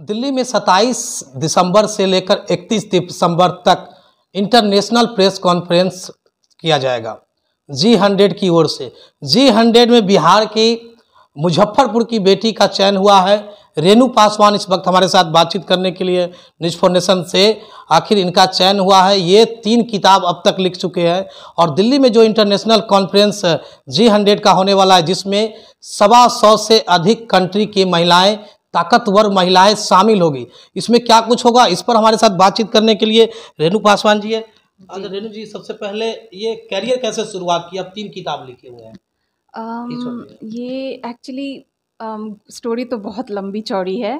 दिल्ली में 27 दिसंबर से लेकर 31 दिसंबर तक इंटरनेशनल प्रेस कॉन्फ्रेंस किया जाएगा जी हंड्रेड की ओर से जी हंड्रेड में बिहार की मुजफ्फरपुर की बेटी का चयन हुआ है रेणु पासवान इस वक्त हमारे साथ बातचीत करने के लिए न्यूज फाउंडेशन से आखिर इनका चयन हुआ है ये तीन किताब अब तक लिख चुके हैं और दिल्ली में जो इंटरनेशनल कॉन्फ्रेंस जी हंड्रेड का होने वाला है जिसमें सवा सौ से अधिक कंट्री की महिलाएं ताकतवर महिलाएं शामिल होगी इसमें क्या कुछ होगा इस पर हमारे साथ बातचीत करने के लिए रेणु पासवान जी है अगर रेणु जी सबसे पहले ये कैरियर कैसे शुरुआत की अब तीन किताब लिखे हुए हैं ये एक्चुअली स्टोरी तो बहुत लंबी चौड़ी है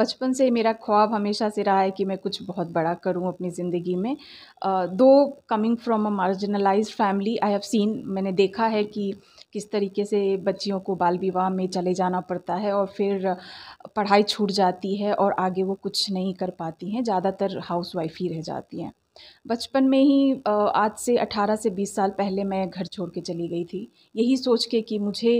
बचपन से मेरा ख्वाब हमेशा से रहा है कि मैं कुछ बहुत बड़ा करूं अपनी ज़िंदगी में दो coming from a marginalise family I have seen मैंने देखा है कि uh, किस तरीके से बच्चियों को बाल विवाह में चले जाना पड़ता है और फिर पढ़ाई छूट जाती है और आगे वो कुछ नहीं कर पाती हैं ज़्यादातर हाउस वाइफ ही रह जाती हैं बचपन में ही आज से 18 से 20 साल पहले मैं घर छोड़ के चली गई थी यही सोच के कि मुझे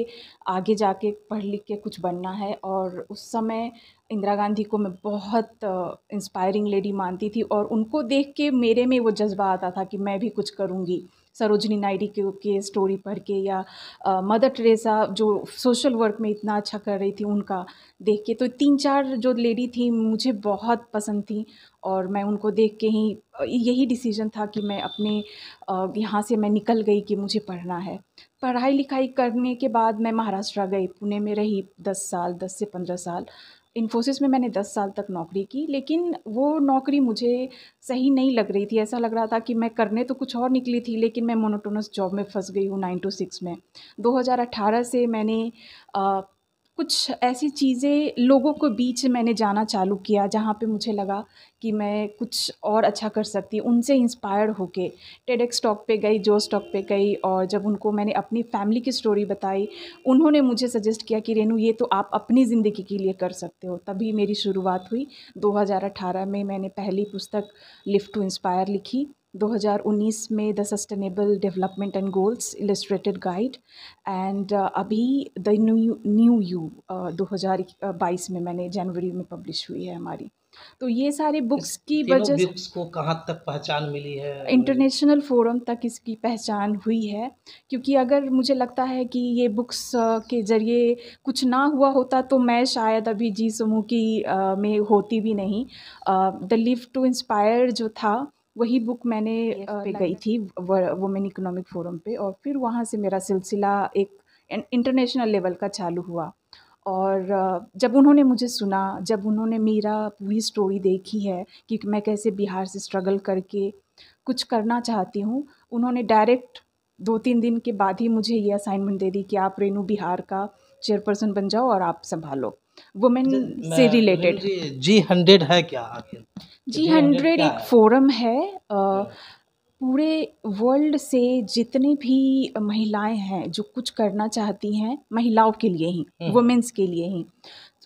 आगे जाके पढ़ लिख के कुछ बनना है और उस समय इंदिरा गांधी को मैं बहुत इंस्पायरिंग लेडी मानती थी और उनको देख के मेरे में वो जज्बा आता था कि मैं भी कुछ करूँगी सरोजनी नायडू के, के स्टोरी पढ़ के या आ, मदर टेरेसा जो सोशल वर्क में इतना अच्छा कर रही थी उनका देख के तो तीन चार जो लेडी थी मुझे बहुत पसंद थी और मैं उनको देख के ही यही डिसीजन था कि मैं अपने यहाँ से मैं निकल गई कि मुझे पढ़ना है पढ़ाई लिखाई करने के बाद मैं महाराष्ट्र गई पुणे में रही दस साल दस से पंद्रह साल इन्फोसिस में मैंने दस साल तक नौकरी की लेकिन वो नौकरी मुझे सही नहीं लग रही थी ऐसा लग रहा था कि मैं करने तो कुछ और निकली थी लेकिन मैं मोनोटोनस जॉब में फंस गई हूँ नाइन टू सिक्स में 2018 से मैंने कुछ ऐसी चीज़ें लोगों के बीच मैंने जाना चालू किया जहाँ पे मुझे लगा कि मैं कुछ और अच्छा कर सकती हूँ उनसे इंस्पायर होके टेडेक्स टॉक पे गई जो स्टॉक पे गई और जब उनको मैंने अपनी फैमिली की स्टोरी बताई उन्होंने मुझे सजेस्ट किया कि रेनू ये तो आप अपनी ज़िंदगी के लिए कर सकते हो तभी मेरी शुरुआत हुई 2018 में मैंने पहली पुस्तक लिफ्ट टू इंस्पायर लिखी 2019 में the sustainable development and goals illustrated guide and uh, अभी the new new you uh, दो हज़ार बाईस में मैंने जनवरी में पब्लिश हुई है हमारी तो ये सारे बुक्स की वजह बुक्स को कहाँ तक पहचान मिली है इंटरनेशनल फोरम तक इसकी पहचान हुई है क्योंकि अगर मुझे लगता है कि ये बुक्स uh, के ज़रिए कुछ ना हुआ होता तो मैं शायद अभी जी समूह की आ, में होती भी नहीं द लिव टू इंस्पायर जो था वही बुक मैंने पे गई थी वुमेन इकोनॉमिक फोरम पे और फिर वहाँ से मेरा सिलसिला एक इंटरनेशनल लेवल का चालू हुआ और जब उन्होंने मुझे सुना जब उन्होंने मेरा पूरी स्टोरी देखी है कि मैं कैसे बिहार से स्ट्रगल करके कुछ करना चाहती हूँ उन्होंने डायरेक्ट दो तीन दिन के बाद ही मुझे ये असाइनमेंट दे दी कि आप रेनू बिहार का चेयरपर्सन बन जाओ और आप संभालो वुमेन से रिलेटेड जी हंड्रेड है क्या जी हंड्रेड एक फोरम है पूरे वर्ल्ड से जितने भी महिलाएं हैं जो कुछ करना चाहती हैं महिलाओं के लिए ही वुमेन्स हम्म। के लिए ही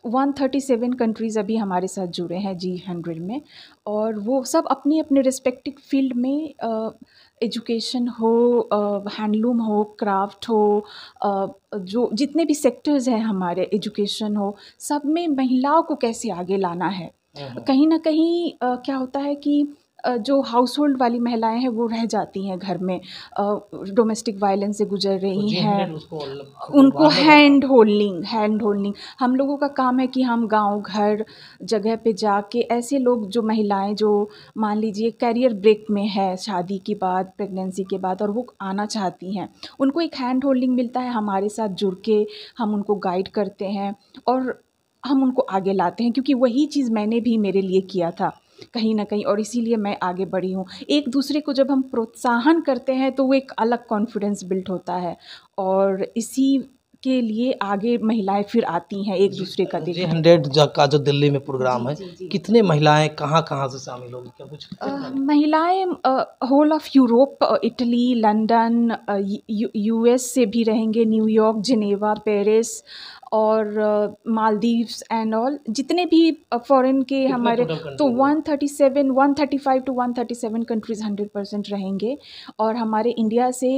137 कंट्रीज़ अभी हमारे साथ जुड़े हैं जी हंड्रेड में और वो सब अपने अपने रिस्पेक्टिव फील्ड में आ, एजुकेशन हो हैंडलूम हो क्राफ़्ट हो जो जितने भी सेक्टर्स हैं हमारे एजुकेशन हो सब में महिलाओं को कैसे आगे लाना है हम्म, हम्म। कहीं ना कहीं क्या होता है कि जो हाउस होल्ड वाली महिलाएं हैं वो रह जाती हैं घर में डोमेस्टिक वायलेंस से गुजर रही हैं उनको हैंड होल्डिंग हैंड होल्डिंग हम लोगों का काम है कि हम गांव घर जगह पे जाके ऐसे लोग जो महिलाएं जो मान लीजिए कैरियर ब्रेक में है शादी के बाद प्रेगनेंसी के बाद और वो आना चाहती हैं उनको एक हैंड होल्डिंग मिलता है हमारे साथ जुड़ के हम उनको गाइड करते हैं और हम उनको आगे लाते हैं क्योंकि वही चीज़ मैंने भी मेरे लिए किया था कहीं ना कहीं और इसीलिए मैं आगे बढ़ी हूँ एक दूसरे को जब हम प्रोत्साहन करते हैं तो वो एक अलग कॉन्फिडेंस बिल्ट होता है और इसी के लिए आगे महिलाएं फिर आती हैं एक दूसरे का देखने हंड्रेड का जो दिल्ली में प्रोग्राम है जी, जी, कितने महिलाएं कहाँ कहाँ से शामिल होगी क्या कुछ महिलाएं whole of Europe Italy London US से भी रहेंगे न्यूयॉर्क जिनेवा पेरिस और मालदीव्स एंड ऑल जितने भी फॉरेन के हमारे तो 137 135 टू 137 कंट्रीज़ 100 परसेंट रहेंगे और हमारे इंडिया से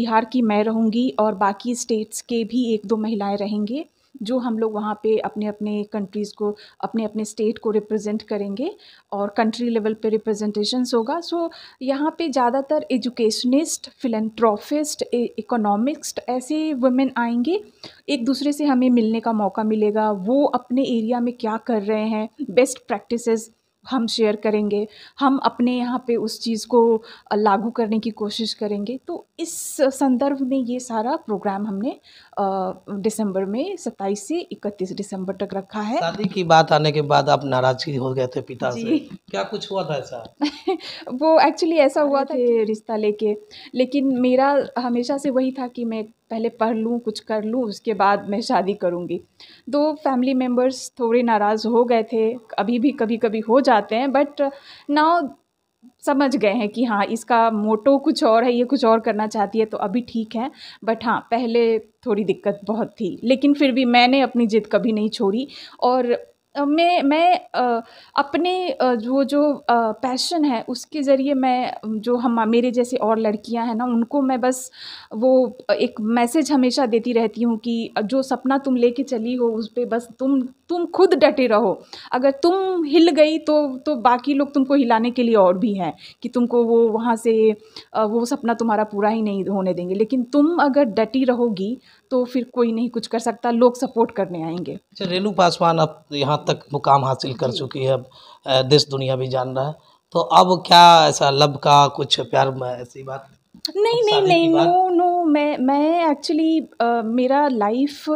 बिहार की मैं रहूँगी और बाकी स्टेट्स के भी एक दो महिलाएं रहेंगे जो हम लोग वहाँ पे अपने अपने कंट्रीज़ को अपने अपने स्टेट को रिप्रेजेंट करेंगे और कंट्री लेवल पे रिप्रेजेंटेशंस होगा सो so, यहाँ पे ज़्यादातर एजुकेशनिस्ट फिलेंट्रॉफिस्ट इकोनॉमिक्स्ट ऐसे वुमेन आएंगे एक दूसरे से हमें मिलने का मौका मिलेगा वो अपने एरिया में क्या कर रहे हैं बेस्ट प्रैक्टिसेस हम शेयर करेंगे हम अपने यहाँ पे उस चीज़ को लागू करने की कोशिश करेंगे तो इस संदर्भ में ये सारा प्रोग्राम हमने दिसंबर में 27 से 31 दिसंबर तक रखा है शादी की बात आने के बाद आप नाराजगी हो गए थे पिता से क्या कुछ हुआ था ऐसा वो एक्चुअली ऐसा हुआ था रिश्ता लेके लेकिन मेरा हमेशा से वही था कि मैं पहले पढ़ लूँ कुछ कर लूँ उसके बाद मैं शादी करूँगी दो फैमिली मेम्बर्स थोड़े नाराज़ हो गए थे अभी भी कभी कभी हो जाते हैं बट नाउ समझ गए हैं कि हाँ इसका मोटो कुछ और है ये कुछ और करना चाहती है तो अभी ठीक है बट हाँ पहले थोड़ी दिक्कत बहुत थी लेकिन फिर भी मैंने अपनी ज़िद कभी नहीं छोड़ी और मैं मैं अपने जो जो पैशन है उसके ज़रिए मैं जो हम मेरे जैसे और लड़कियां हैं ना उनको मैं बस वो एक मैसेज हमेशा देती रहती हूँ कि जो सपना तुम लेके चली हो उस पर बस तुम तुम खुद डटे रहो अगर तुम हिल गई तो तो बाकी लोग तुमको हिलाने के लिए और भी हैं कि तुमको वो वहाँ से वो सपना तुम्हारा पूरा ही नहीं होने देंगे लेकिन तुम अगर डटी रहोगी तो फिर कोई नहीं कुछ कर सकता लोग सपोर्ट करने आएंगे अच्छा रेणु पासवान अब यहाँ तक मुकाम हासिल कर चुकी है अब देश दुनिया भी जान रहा है तो अब क्या ऐसा लब का कुछ प्यार ऐसी बात नहीं नहीं नहीं नो नो मैं मैं एक्चुअली uh, मेरा लाइफ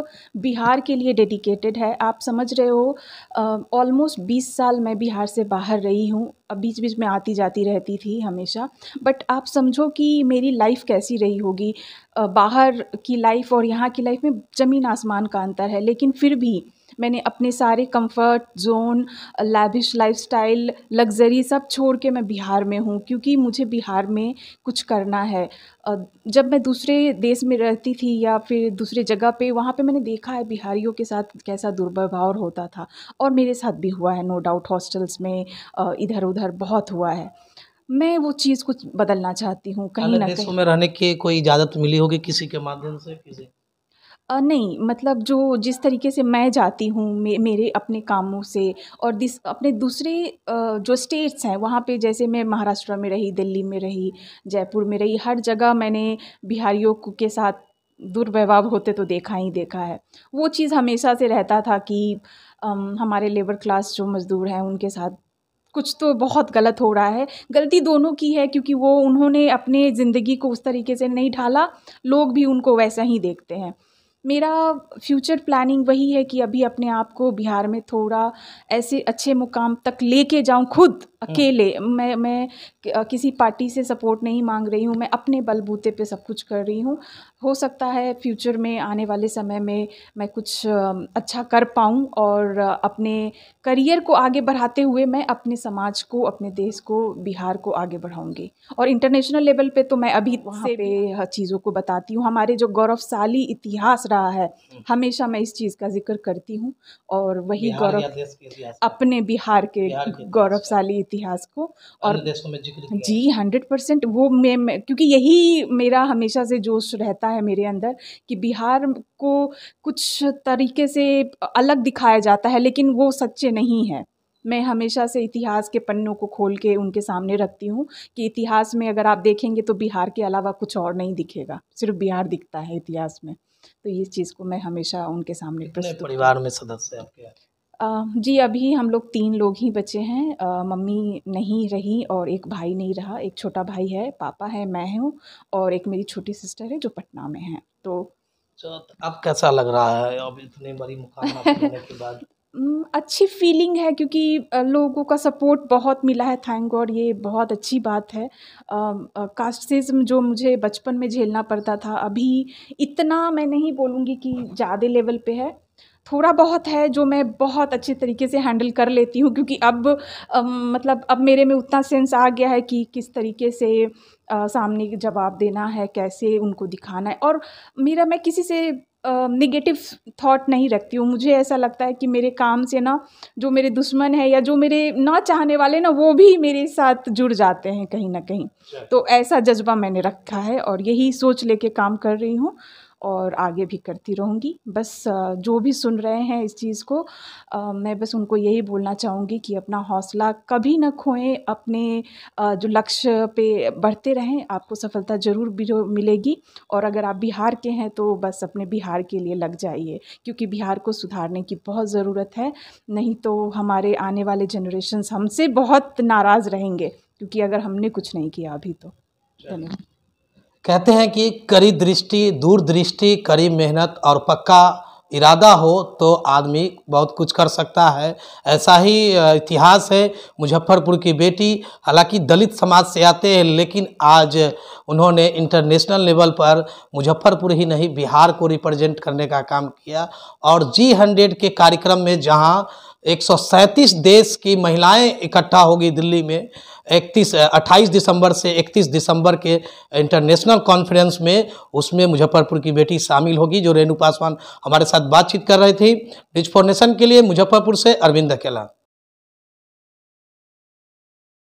बिहार के लिए डेडिकेटेड है आप समझ रहे हो ऑलमोस्ट uh, बीस साल मैं बिहार से बाहर रही हूँ अब बीच बीच में आती जाती रहती थी हमेशा बट आप समझो कि मेरी लाइफ कैसी रही होगी uh, बाहर की लाइफ और यहाँ की लाइफ में ज़मीन आसमान का अंतर है लेकिन फिर भी मैंने अपने सारे comfort zone lavish lifestyle luxury सब छोड़ के मैं बिहार में हूँ क्योंकि मुझे बिहार में कुछ करना है जब मैं दूसरे देश में रहती थी या फिर दूसरे जगह पे वहाँ पे मैंने देखा है बिहारियों के साथ कैसा दुर्व्यवहार होता था और मेरे साथ भी हुआ है नो डाउट हॉस्टल्स में इधर उधर बहुत हुआ है मैं वो चीज़ कुछ बदलना चाहती हूँ कहीं ना कहीं में रहने के कोई इजाज़त मिली होगी किसी के माध्यम से किसी नहीं मतलब जो जिस तरीके से मैं जाती हूँ मे मेरे अपने कामों से और दिस अपने दूसरे जो स्टेट्स हैं वहाँ पे जैसे मैं महाराष्ट्र में रही दिल्ली में रही जयपुर में रही हर जगह मैंने बिहारियों के साथ दुर्व्यवहार होते तो देखा ही देखा है वो चीज़ हमेशा से रहता था कि अम, हमारे लेबर क्लास जो मज़दूर हैं उनके साथ कुछ तो बहुत गलत हो रहा है गलती दोनों की है क्योंकि वो उन्होंने अपने ज़िंदगी को उस तरीके से नहीं ढाला लोग भी उनको वैसा ही देखते हैं मेरा फ्यूचर प्लानिंग वही है कि अभी अपने आप को बिहार में थोड़ा ऐसे अच्छे मुकाम तक लेके जाऊं खुद हम्म। अकेले मैं मैं किसी पार्टी से सपोर्ट नहीं मांग रही हूं मैं अपने बलबूते पे सब कुछ कर रही हूं हो सकता है फ्यूचर में आने वाले समय में मैं कुछ अच्छा कर पाऊं और अपने करियर को आगे बढ़ाते हुए मैं अपने समाज को अपने देश को बिहार को आगे बढ़ाऊँगी और इंटरनेशनल लेवल पर तो मैं अभी वहाँ पे चीज़ों को बताती हूँ हमारे जो गौरवशाली इतिहास रहा है हम्म। हमेशा मैं इस चीज़ का जिक्र करती हूँ और वही गौरव अपने बिहार के, के गौरवशाली इतिहास को और जी हंड्रेड परसेंट वो मैं, मैं क्योंकि यही मेरा हमेशा से जोश रहता है मेरे अंदर कि बिहार को कुछ तरीके से अलग दिखाया जाता है लेकिन वो सच्चे नहीं है मैं हमेशा से इतिहास के पन्नों को खोल के उनके सामने रखती हूँ कि इतिहास में अगर आप देखेंगे तो बिहार के अलावा कुछ और नहीं दिखेगा सिर्फ बिहार दिखता है इतिहास में तो इस चीज़ को मैं हमेशा उनके सामने प्रस्तुत परिवार में सदस्य आपके जी अभी हम लोग तीन लोग ही बचे हैं मम्मी नहीं रही और एक भाई नहीं रहा एक छोटा भाई है पापा है मैं हूँ और एक मेरी छोटी सिस्टर है जो पटना में है तो अब कैसा लग रहा है अब इतनी बड़ी मुकाम के बाद अच्छी फीलिंग है क्योंकि लोगों का सपोर्ट बहुत मिला है थैंक गॉड ये बहुत अच्छी बात है कास्टिज्म जो मुझे बचपन में झेलना पड़ता था अभी इतना मैं नहीं बोलूँगी कि ज़्यादा लेवल पे है थोड़ा बहुत है जो मैं बहुत अच्छे तरीके से हैंडल कर लेती हूँ क्योंकि अब आ, मतलब अब मेरे में उतना सेंस आ गया है कि किस तरीके से आ, सामने जवाब देना है कैसे उनको दिखाना है और मेरा मैं किसी से निगेटिव थाट नहीं रखती हूँ मुझे ऐसा लगता है कि मेरे काम से ना जो मेरे दुश्मन है या जो मेरे ना चाहने वाले ना वो भी मेरे साथ जुड़ जाते हैं कहीं ना कहीं अच्छा। तो ऐसा जज्बा मैंने रखा है और यही सोच लेके काम कर रही हूँ और आगे भी करती रहूँगी बस जो भी सुन रहे हैं इस चीज़ को मैं बस उनको यही बोलना चाहूँगी कि अपना हौसला कभी ना खोएं अपने जो लक्ष्य पे बढ़ते रहें आपको सफलता ज़रूर मिलेगी और अगर आप बिहार के हैं तो बस अपने बिहार के लिए लग जाइए क्योंकि बिहार को सुधारने की बहुत ज़रूरत है नहीं तो हमारे आने वाले जनरेशन हमसे बहुत नाराज़ रहेंगे क्योंकि अगर हमने कुछ नहीं किया अभी तो धन्यवाद कहते हैं कि कड़ी दृष्टि दूरदृष्टि कड़ी मेहनत और पक्का इरादा हो तो आदमी बहुत कुछ कर सकता है ऐसा ही इतिहास है मुजफ्फरपुर की बेटी हालांकि दलित समाज से आते हैं लेकिन आज उन्होंने इंटरनेशनल लेवल पर मुजफ्फरपुर ही नहीं बिहार को रिप्रेजेंट करने का काम किया और जी हंड्रेड के कार्यक्रम में जहां 137 देश की महिलाएं इकट्ठा होगी दिल्ली में 31 28 दिसंबर से 31 दिसंबर के इंटरनेशनल कॉन्फ्रेंस में उसमें मुजफ्फरपुर की बेटी शामिल होगी जो रेणु पासवान हमारे साथ बातचीत कर रही थी डिज के लिए मुजफ्फरपुर से अरविंद अकेला